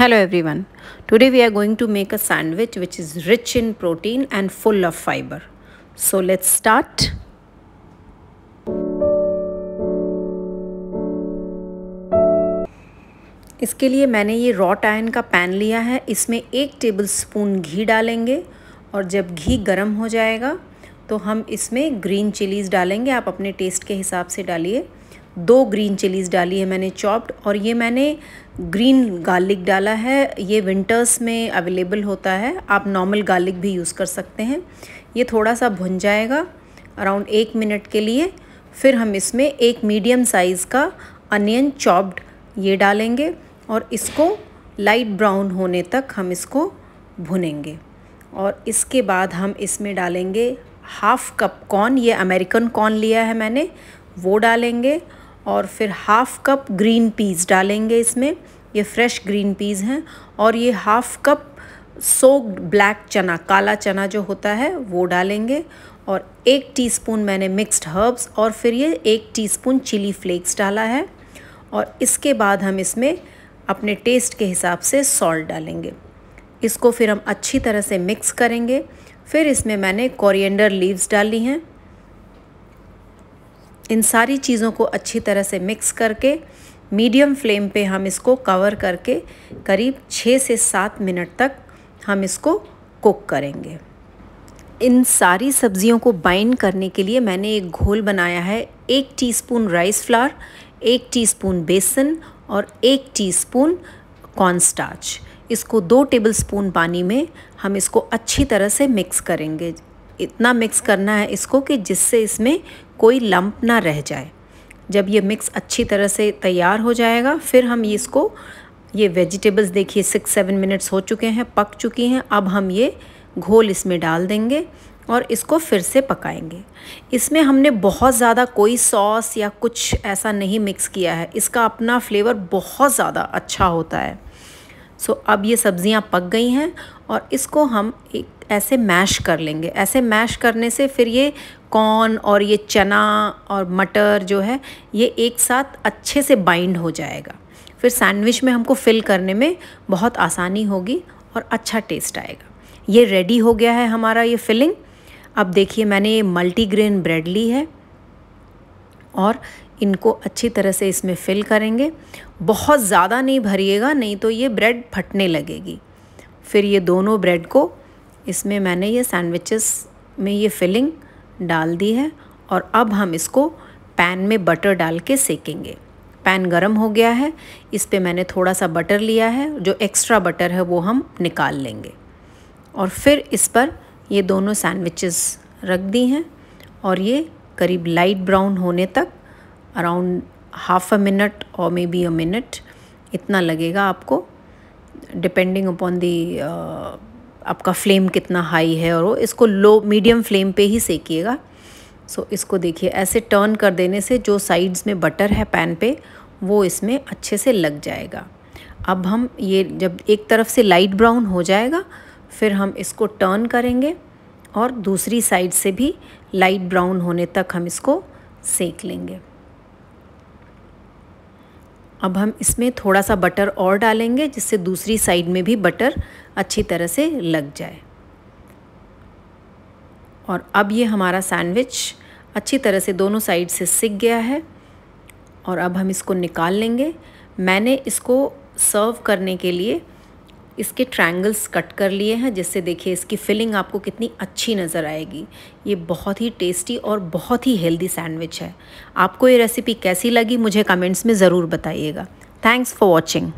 hello everyone today we are going to make a sandwich which is rich in protein and full of fiber so let's start इसके लिए मैंने ये rot ion का pan लिया है इसमें एक टेबल स्पून घी डालेंगे और जब घी गर्म हो जाएगा तो हम इसमें ग्रीन चिलीज़ डालेंगे आप अपने टेस्ट के हिसाब से डालिए दो ग्रीन चिलीज़ डाली है मैंने चॉप्ड और ये मैंने ग्रीन गार्लिक डाला है ये विंटर्स में अवेलेबल होता है आप नॉर्मल गार्लिक भी यूज़ कर सकते हैं ये थोड़ा सा भुन जाएगा अराउंड एक मिनट के लिए फिर हम इसमें एक मीडियम साइज़ का अनियन चॉप्ड ये डालेंगे और इसको लाइट ब्राउन होने तक हम इसको भुनेंगे और इसके बाद हम इसमें डालेंगे हाफ़ कप कॉर्न ये अमेरिकन कॉर्न लिया है मैंने वो डालेंगे और फिर हाफ़ कप ग्रीन पीस डालेंगे इसमें ये फ्रेश ग्रीन पीस हैं और ये हाफ़ कप सोक्ड ब्लैक चना काला चना जो होता है वो डालेंगे और एक टीस्पून मैंने मिक्स्ड हर्ब्स और फिर ये एक टीस्पून चिली फ्लेक्स डाला है और इसके बाद हम इसमें अपने टेस्ट के हिसाब से सॉल्ट डालेंगे इसको फिर हम अच्छी तरह से मिक्स करेंगे फिर इसमें मैंने कोरिएंडर लीव्स डाली हैं इन सारी चीज़ों को अच्छी तरह से मिक्स करके मीडियम फ्लेम पे हम इसको कवर करके करीब छः से सात मिनट तक हम इसको कुक करेंगे इन सारी सब्जियों को बाइंड करने के लिए मैंने एक घोल बनाया है एक टीस्पून राइस फ्लार एक टीस्पून बेसन और एक टीस्पून कॉर्नस्टार्च इसको दो टेबलस्पून पानी में हम इसको अच्छी तरह से मिक्स करेंगे इतना मिक्स करना है इसको कि जिससे इसमें कोई लंप ना रह जाए जब ये मिक्स अच्छी तरह से तैयार हो जाएगा फिर हम इसको ये वेजिटेबल्स देखिए सिक्स सेवन मिनट्स हो चुके हैं पक चुकी हैं अब हम ये घोल इसमें डाल देंगे और इसको फिर से पकाएंगे इसमें हमने बहुत ज़्यादा कोई सॉस या कुछ ऐसा नहीं मिक्स किया है इसका अपना फ्लेवर बहुत ज़्यादा अच्छा होता है सो अब ये सब्ज़ियाँ पक गई हैं और इसको हम एक ऐसे मैश कर लेंगे ऐसे मैश करने से फिर ये कॉर्न और ये चना और मटर जो है ये एक साथ अच्छे से बाइंड हो जाएगा फिर सैंडविच में हमको फिल करने में बहुत आसानी होगी और अच्छा टेस्ट आएगा ये रेडी हो गया है हमारा ये फिलिंग अब देखिए मैंने ये मल्टीग्रेन ब्रेड ली है और इनको अच्छी तरह से इसमें फिल करेंगे बहुत ज़्यादा नहीं भरिएगा नहीं तो ये ब्रेड फटने लगेगी फिर ये दोनों ब्रेड को इसमें मैंने ये सैंडविचेस में ये फिलिंग डाल दी है और अब हम इसको पैन में बटर डाल के सेकेंगे पैन गरम हो गया है इस पर मैंने थोड़ा सा बटर लिया है जो एक्स्ट्रा बटर है वो हम निकाल लेंगे और फिर इस पर ये दोनों सैंडविचेस रख दी हैं और ये करीब लाइट ब्राउन होने तक अराउंड हाफ अ मिनट और मे बी अ मिनट इतना लगेगा आपको डिपेंडिंग अपॉन दी आपका फ्लेम कितना हाई है और वो इसको लो मीडियम फ्लेम पे ही सेकिएगा सो so, इसको देखिए ऐसे टर्न कर देने से जो साइड्स में बटर है पैन पे वो इसमें अच्छे से लग जाएगा अब हम ये जब एक तरफ से लाइट ब्राउन हो जाएगा फिर हम इसको टर्न करेंगे और दूसरी साइड से भी लाइट ब्राउन होने तक हम इसको सेक लेंगे अब हम इसमें थोड़ा सा बटर और डालेंगे जिससे दूसरी साइड में भी बटर अच्छी तरह से लग जाए और अब ये हमारा सैंडविच अच्छी तरह से दोनों साइड से सिक गया है और अब हम इसको निकाल लेंगे मैंने इसको सर्व करने के लिए इसके ट्रायंगल्स कट कर लिए हैं जिससे देखिए इसकी फिलिंग आपको कितनी अच्छी नज़र आएगी ये बहुत ही टेस्टी और बहुत ही हेल्दी सैंडविच है आपको ये रेसिपी कैसी लगी मुझे कमेंट्स में ज़रूर बताइएगा थैंक्स फॉर वॉचिंग